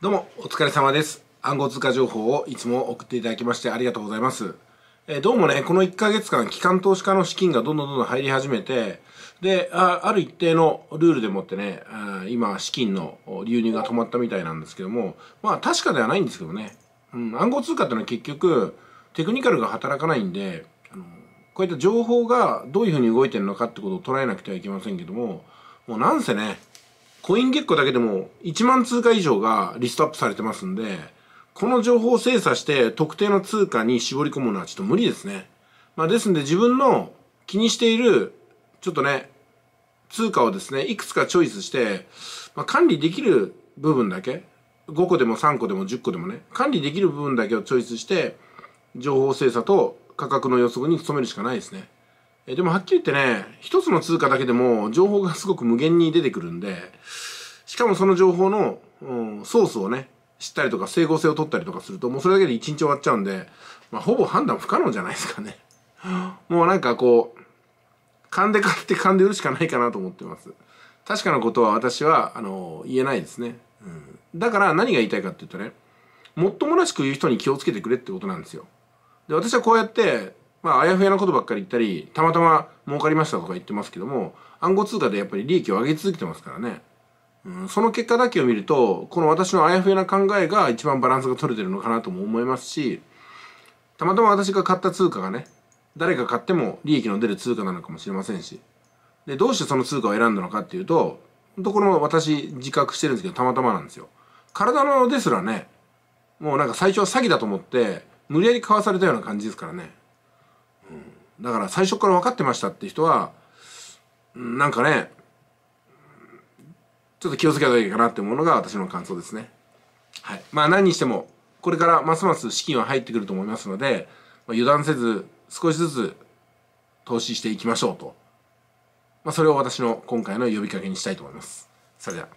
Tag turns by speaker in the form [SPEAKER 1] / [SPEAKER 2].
[SPEAKER 1] どうもお疲れ様です暗号通貨情報をいつも送っていただきましてありがとうございます、えー、どうもねこの1ヶ月間機関投資家の資金がどんどんどんどん入り始めてであある一定のルールでもってねあ今資金の流入が止まったみたいなんですけどもまあ確かではないんですけどね、うん、暗号通貨ってのは結局テクニカルが働かないんであのこういった情報がどういうふうに動いてるのかってことを捉えなくてはいけませんけどももうなんせねコインゲッコだけでも1万通貨以上がリストアップされてますんで、この情報を精査して特定の通貨に絞り込むのはちょっと無理ですね。まあ、ですんで自分の気にしている、ちょっとね、通貨をですね、いくつかチョイスして、まあ、管理できる部分だけ、5個でも3個でも10個でもね、管理できる部分だけをチョイスして、情報精査と価格の予測に努めるしかないですね。えでもはっきり言ってね、一つの通貨だけでも情報がすごく無限に出てくるんで、しかもその情報の、うん、ソースをね、知ったりとか整合性を取ったりとかすると、もうそれだけで一日終わっちゃうんで、まあ、ほぼ判断不可能じゃないですかね。もうなんかこう、勘で買って勘で売るしかないかなと思ってます。確かなことは私は、あの、言えないですね。うん、だから何が言いたいかっていうとね、もっともらしく言う人に気をつけてくれってことなんですよ。で、私はこうやってまあ、あやふやなことばっかり言ったり、たまたま儲かりましたとか言ってますけども、暗号通貨でやっぱり利益を上げ続けてますからね。うん、その結果だけを見ると、この私のあやふやな考えが一番バランスが取れてるのかなとも思いますし、たまたま私が買った通貨がね、誰が買っても利益の出る通貨なのかもしれませんし、で、どうしてその通貨を選んだのかっていうと、本当とこれも私自覚してるんですけど、たまたまなんですよ。体のですらね、もうなんか最初は詐欺だと思って、無理やり買わされたような感じですからね。だから最初から分かってましたって人はなんかねちょっと気をつけた方がいいかなってものが私の感想ですね。はい、まあ何にしてもこれからますます資金は入ってくると思いますので、まあ、油断せず少しずつ投資していきましょうと、まあ、それを私の今回の呼びかけにしたいと思います。それでは